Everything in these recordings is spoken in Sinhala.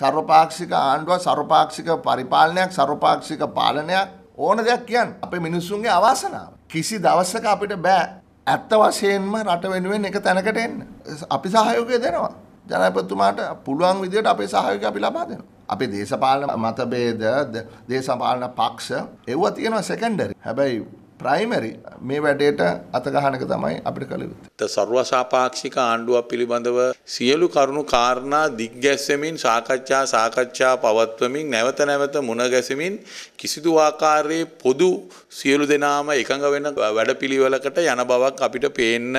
සර්වපාක්ෂික ආණ්ඩුව සර්වපාක්ෂික පරිපාලනයක් සර්වපාක්ෂික පාලනයක් ඕන දෙයක් කියන්න අපේ මිනිස්සුන්ගේ අවාසනාව. කිසි දවස්සක අපිට බෑ ඇත්ත වශයෙන්ම රට වෙනුවෙන් එක තැනකට එන්න. අපි සහයෝගය දෙනවා. ජනපතුමාට පුළුවන් විදියට අපේ සහයෝගය අපි ලබා දෙනවා. අපි දේශපාලන මතබේද දේශපාලන පක්ෂ එව්ව තියෙනවා සෙකන්ඩරි. හැබැයි ප්‍රයිමරි මේ වැඩේට අතගහනක තමයි අපිට කළ යුත්තේ. ද සර්වසාපාක්ෂික ආණ්ඩුවක් පිළිබඳව සියලු කරුණු කාරණා දිග්ගැස්සෙමින් සාකච්ඡා සාකච්ඡා පවත්වමින් නැවත නැවත මුණ ගැසෙමින් කිසිදු ආකාරයේ පොදු සියලු දෙනාම එකඟ වෙන වැඩපිළිවෙලකට යන බවක් අපිට පේන්න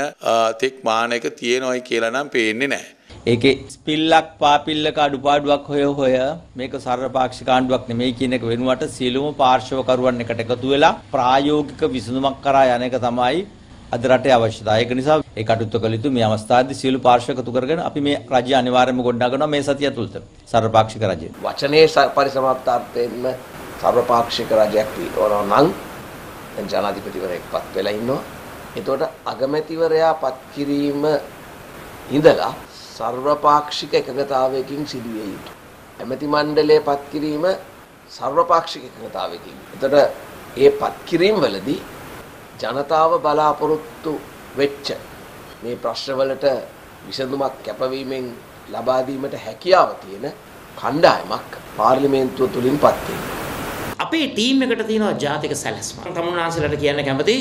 තෙක් මානක තියෙනවයි කියලා නම් පේන්නේ නැහැ. ඒකේ ස්පිල්ලක් පාපිල්ලක අඩුපාඩුවක් හොය හොය මේක සර්වපාක්ෂික ආණ්ඩුවක් නෙමෙයි කියන එක වෙනුවට සියලුම පාර්ශවකරුවන් එකට එකතු වෙලා ප්‍රායෝගික විසඳුමක් කරා යන එක තමයි අද රටේ අවශ්‍යතාවය. ඒක නිසා ඒ කටයුතු කළ යුතු මේ අවස්ථාවේදී සියලු පාර්ශ්ව එකතු කරගෙන අපි මේ රජය අනිවාර්යයෙන්ම ගොඩනගනවා මේ සතිය තුලත. සර්වපාක්ෂික රජය. වචනේ පරිසමාප්තාර්ථයෙන්ම සර්වපාක්ෂික රජයක් පිටවනවා නම් දැන් ජනාධිපතිවරයෙක්පත් වෙලා ඉන්නවා. එතකොට අගමැතිවරයා පත් කිරීම ඉඳලා සර්වපාක්ෂික එකගතාවයකින් සිදුවිය යුතු. ඇමති මණ්ඩලය පත් කිරීම සර්වපාක්ෂික එකගතාවයකින්. එතට ඒ පත් කිරීම වලදී ජනතාව බලාපොරොත්තු වෙච්ච මේ ප්‍රශ්නවලට විසඳුමක් කැපවීමෙන් ලබා දීමට හැකියාව තියෙන කණ්ඩායමක් පාර්ලිමේන්තුව තුලින් පත් වෙනවා. අපේ ටීම් එකට තියෙනවා ජාතික සැලැස්ම. තමුන්නාන්සලට කියන්න කැමති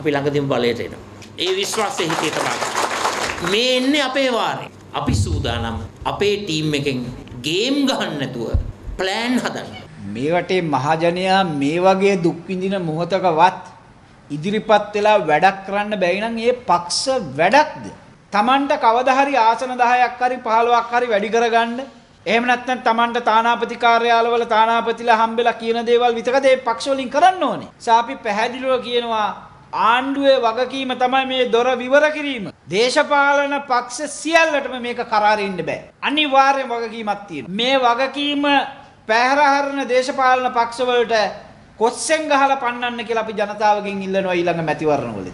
අපි ළඟදීම බලයට එනවා. ඒ විශ්වාසය හිතේ තබා ගන්න. මේ ඉන්නේ අපේ වාරේ. අපි සූදානම් අපේ ටීම් එකෙන් ගේම් ගහන්න නැතුව ප්ලෑන් හදන්න. මේ වටේ මහජනයා මේ වගේ දුක් විඳින මොහොතකවත් ඉදිරිපත් වෙලා වැඩක් කරන්න බැරි නම් ඒ පක්ෂ වැඩක්ද? Tamanට කවදා හරි ආසන 10ක් හරි 15ක් හරි වැඩි කරගන්න එහෙම නැත්නම් Tamanට තානාපති කාර්යාලවල තානාපතිලා හම්බෙලා කියන දේවල් විතරද ඒ පක්ෂ වලින් කරන්න ඕනේ. සාපි පැහැදිලිව කියනවා ආණ්ඩුවේ වගකීම තමයි මේ දොර විවර කිරීම. දේශපාලන පක්ෂ සියල්ලටම මේක කරාරින්න බෑ. අනිවාර්ය වගකීමක් තියෙනවා. මේ වගකීම පැහැරහරන දේශපාලන පක්ෂවලට කොස්සෙන් ගහලා පන්නන්න කියලා අපි ජනතාවගෙන් ඉල්ලනවා ඊළඟ මැතිවරණවලදී.